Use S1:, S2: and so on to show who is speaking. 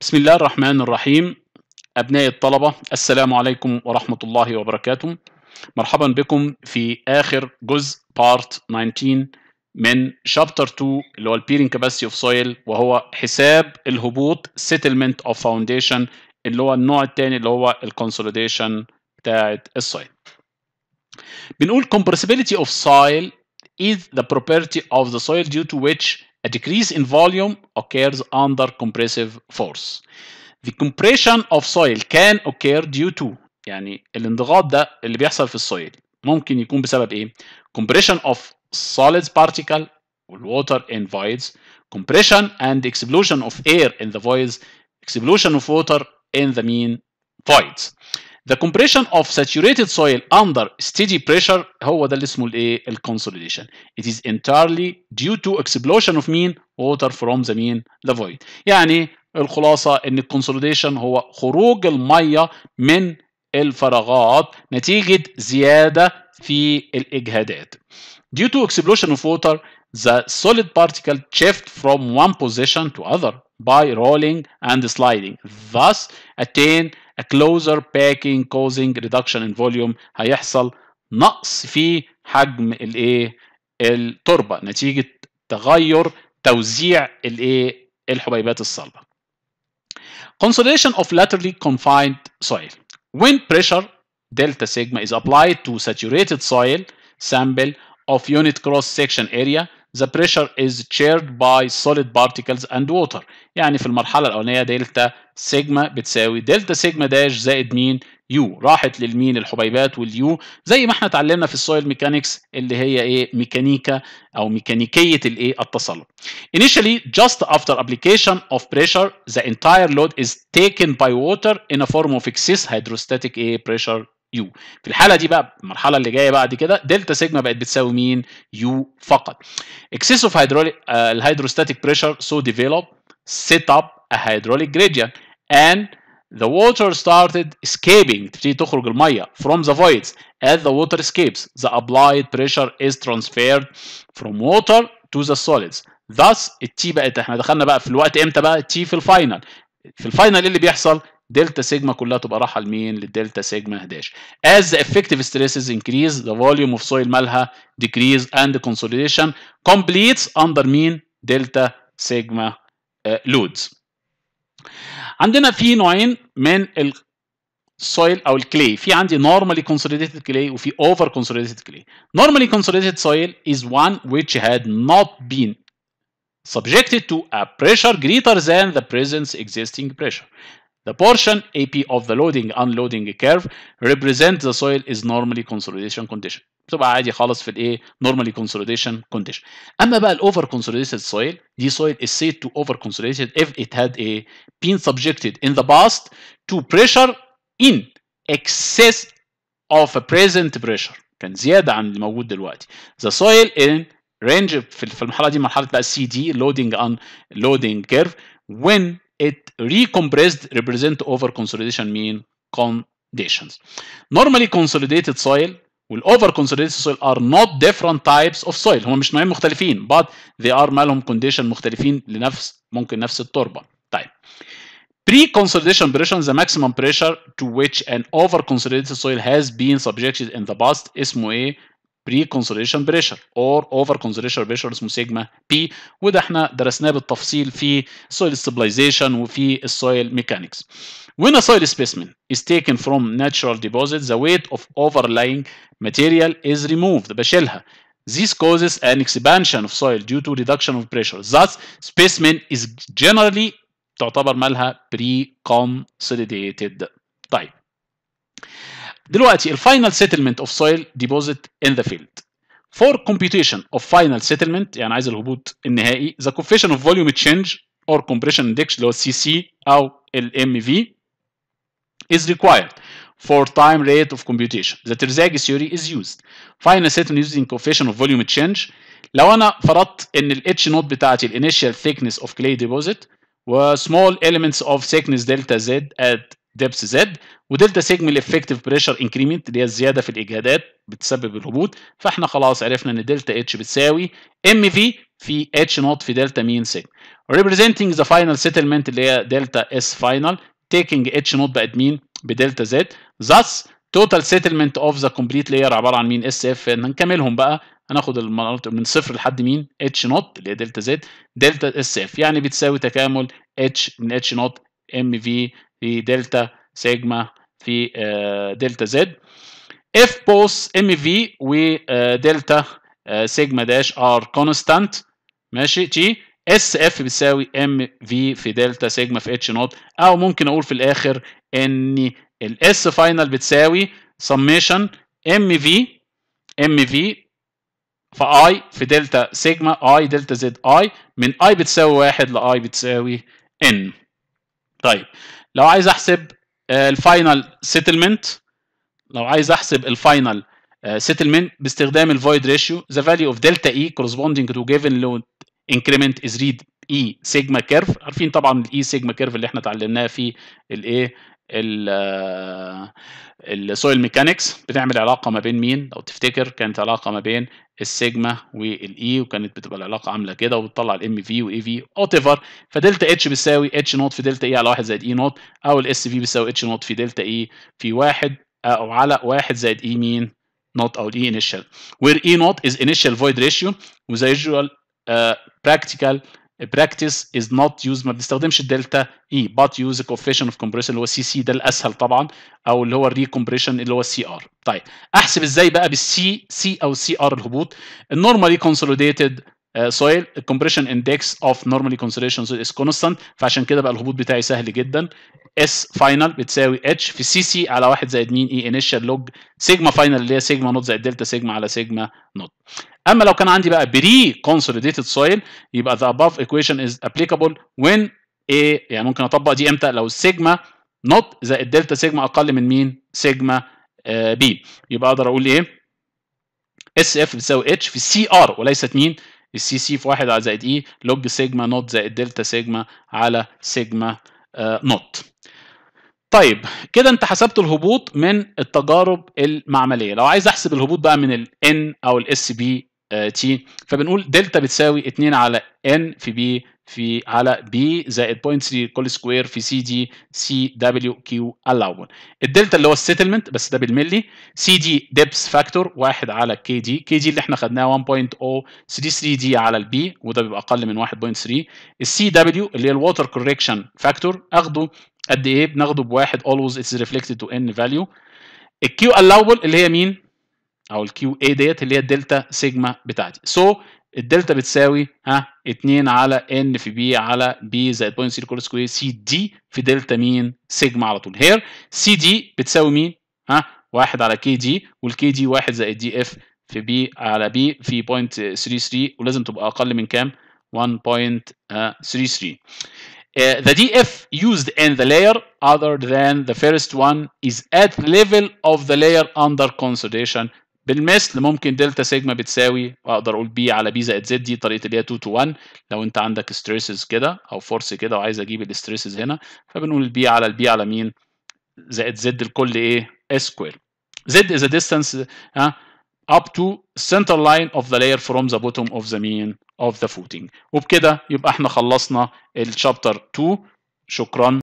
S1: بسم الله الرحمن الرحيم أبناء الطلبة السلام عليكم ورحمة الله وبركاته مرحبا بكم في آخر جزء بارت 19 من شابتر 2 اللي هو Peering Capacity اوف سويل وهو حساب الهبوط سيتلمنت اوف فاونديشن اللي هو النوع الثاني اللي هو الكونسوليديشن بتاعه السويل بنقول compressibility of soil is the property of the soil due to which A decrease in volume occurs under compressive force. The compression of soil can occur due to يعني الانضغاط ده اللي بيحصل في السويل ممكن يكون بسبب ايه؟ compression of solids particle water in voids, compression and explosion of air in the voids, explosion of water in the mean voids. The compression of saturated soil under steady pressure هو ده اللي اسمه الايه الكونسوليديشن it is entirely due to explosion of mean water from the mean the void يعني الخلاصه ان الكونسوليديشن هو خروج الميه من الفراغات نتيجه زياده في الاجهادات due to explosion of water the solid particle shift from one position to other by rolling and sliding thus attain a closer packing causing reduction in volume هيحصل نقص في حجم الايه التربه نتيجه تغير توزيع الايه الحبيبات الصلبه consolidation of laterally confined soil when pressure delta sigma is applied to saturated soil sample of unit cross section area the pressure is shared by solid particles and water يعني في المرحلة الأولانية دلتا سيجما بتساوي دلتا سيجما داش زائد مين يو راحت للمين الحبيبات واليو زي ما احنا اتعلمنا في السويل ميكانيكس اللي هي ايه ميكانيكا او ميكانيكيه الايه التصلب initially just after application of pressure the entire load is taken by water in a form of excess hydrostatic air إيه؟ pressure يو في الحاله دي بقى المرحله اللي جايه بعد كده دلتا سيجما بقت بتساوي مين يو فقط اكسس اوف هيدروليك الهيدروستاتيك بريشر سو ديفلوب set up a hydraulic gradient and the water started escaping تبتدي تخرج الميه from the voids as the water escapes the applied pressure is transferred from water to the solids thus التي بقت احنا دخلنا بقى في الوقت امتى بقى التي في الفاينل في الفاينل ايه اللي بيحصل دلتا سيجما كلها تبقى راحة لمين للدلتا سيجما 11 as the effective stresses increase the volume of soil مالها decrease and consolidation completes under mean دلتا سيجما loads عندنا في نوعين من السويل او الكلي في عندي normally consolidated clay وفي over consolidated clay normally consolidated soil is one which had not been subjected to a pressure greater than the present existing pressure The portion AP of the loading unloading curve represents the soil is normally consolidation condition بتبقى عادي خالص في الايه normally consolidation condition اما بقى الاوفر consolidated soil دي soil is said to over consolidated if it had a been subjected in the past to pressure in excess of a present pressure كان زياده عن اللي موجود دلوقتي the soil in range في المرحله دي مرحله بقى CD loading unloading curve when it recompressed represent over consolidation mean conditions. Normally consolidated soil over consolidated soil are not different types of soil هم مش نوعين مختلفين but they are مالهم condition مختلفين لنفس ممكن نفس التربة. طيب Pre-consolidation pressure is the maximum pressure to which an over-consolidated soil has been subjected in the past اسمه ايه؟ بري كونسوليشن بريشر اور اوفر كونسوليشن بريشر اسمه سيجما بي وده احنا درسناه بالتفصيل في سويل ستابلايزيشن وفي السويل ميكانكس When a soil specimen is taken from natural deposit, the weight of overlying material is removed. بشيلها. This causes an expansion of soil due to reduction of pressure. Thus, specimen is generally تعتبر مالها pre-consolidated. طيب. دلوقتي final settlement of soil deposit in the field for computation of final settlement يعني عايز الهبوط النهائي the coefficient of volume change or compression index اللي هو السي او is required for time rate of computation the Terzaghi theory is used final settlement using coefficient of volume change لو انا فرضت ان ال h نوت بتاعتي initial thickness of clay deposit و small elements of thickness delta z at دبس زد ودلتا سيجما الافكتيف بريشر انكريمنت اللي هي الزياده في الاجهادات بتسبب الهبوط فاحنا خلاص عرفنا ان دلتا اتش بتساوي ام في في اتش نوت في دلتا مين سيجما ريبريزنتنج ذا فاينل سيتلمنت اللي هي دلتا اس فاينل تيكينج اتش نوت بقت مين بدلتا زد ذس توتال سيتلمنت اوف ذا كومبليت لاير عباره عن مين اس اف هنكملهم بقى هناخد من صفر لحد مين اتش نوت اللي هي دلتا زد دلتا اس اف يعني بتساوي تكامل اتش من اتش نوت ام في في دلتا سيجما في دلتا زد اف بوس ام في ودلتا سيجما داش ار كونستانت ماشي تي اس اف بيساوي ام في في دلتا سيجما في اتش نوت او ممكن اقول في الاخر ان الاس فاينل بتساوي سميشن ام في ام في في اي في دلتا سيجما اي دلتا زد اي من اي بتساوي واحد لاي بتساوي ان طيب لو عايز احسب آه، الفاينل سيتلمنت لو عايز احسب الفاينل سيتلمنت آه، باستخدام الفويد ريشيو ذا فاليو اوف دلتا اي كورسبوندينج تو جيفن لود انكريمنت از ريد اي سيجما كيرف عارفين طبعا الاي سيجما كيرف اللي احنا اتعلمناه في الايه السويل ميكانكس بتعمل علاقه ما بين مين لو تفتكر كانت علاقه ما بين السيجما والاي وكانت بتبقى العلاقه عامله كده وبتطلع الام في واي في اوت ايفر فدلتا اتش بتساوي اتش نوت في دلتا اي e على 1 زائد اي e نوت او الاس في بتساوي اتش نوت في دلتا اي e في 1 او على 1 زائد اي مين نوت او الاي انيشال وير اي نوت از انيشال فويد ريشيو وذا يوجوال practical براكتس از نوت يوز ما بنستخدمش الدلتا اي بات يوز كوفيشن اوف كومبريشن اللي هو سي سي ده الاسهل طبعا او اللي هو الري كومبريشن اللي هو السي ار طيب احسب ازاي بقى بالسي سي او سي ار الهبوط النورمالي كونسوليديتد سويل الكومبريشن اندكس اوف نورمالي كونسلريشن سويل از كونستانت فعشان كده بقى الهبوط بتاعي سهل جدا اس فاينل بتساوي اتش في سي سي على واحد زائد مين اي انيشال لوج سيجما فاينل اللي هي سيجما نوت زائد دلتا سيجما على سيجما نوت اما لو كان عندي بقى بري كونسوليديتد سويل يبقى ذا ابف ايكويشن از ابليكابل وين ايه يعني ممكن اطبق دي امتى لو سيجما نوت زائد دلتا سيجما اقل من مين سيجما بي يبقى اقدر اقول ايه اس اف بتساوي اتش في سي ار وليست مين السي سي في 1 على زائد اي لوج سيجما نوت زائد دلتا سيجما على سيجما آه، نوت طيب كده انت حسبت الهبوط من التجارب المعمليه لو عايز احسب الهبوط بقى من ال N او الاس آه، بي تي فبنقول دلتا بتساوي 2 على N في بي في على b زائد 0.3 كل سكوير في cd CWQ سي الدلتا اللي هو السيتلمنت بس ده بالملي cd depth ديبس فاكتور 1 على kd kd اللي احنا خدناه 1.033 d على b وده بيبقى اقل من 1.3 ال cw اللي هي الووتر كوريكشن فاكتور اخده قد ايه بناخده بواحد always it's reflected to n value الQ allowable اللي هي مين او الكيو a ديت اللي هي الدلتا سيجما بتاعتي سو so الدلتا بتساوي ها 2 على ان في بي على بي زائد بوينت سي كول سكوير سي دي في دلتا مين سيجما على طول هير سي دي بتساوي مين ها 1 على كي دي والكي دي 1 زائد دي اف في بي على بي في بوينت 33 ولازم تبقى اقل من كام 1.33 ذا آه، آه، the DF used in the layer other than the first one is at the level of the layer under consideration بالمثل ممكن دلتا سيجما بتساوي اقدر اقول بي على بي زائد زد دي طريقه اللي هي 2 تو 1 لو انت عندك ستريسز كده او فورس كده وعايز اجيب الاستريسز هنا فبنقول البي على البي على مين زائد زد الكل ايه اس سكوير زد از ديستانس distance ها up to center line of the layer from the bottom of the mean of the footing وبكده يبقى احنا خلصنا الشابتر 2 شكرا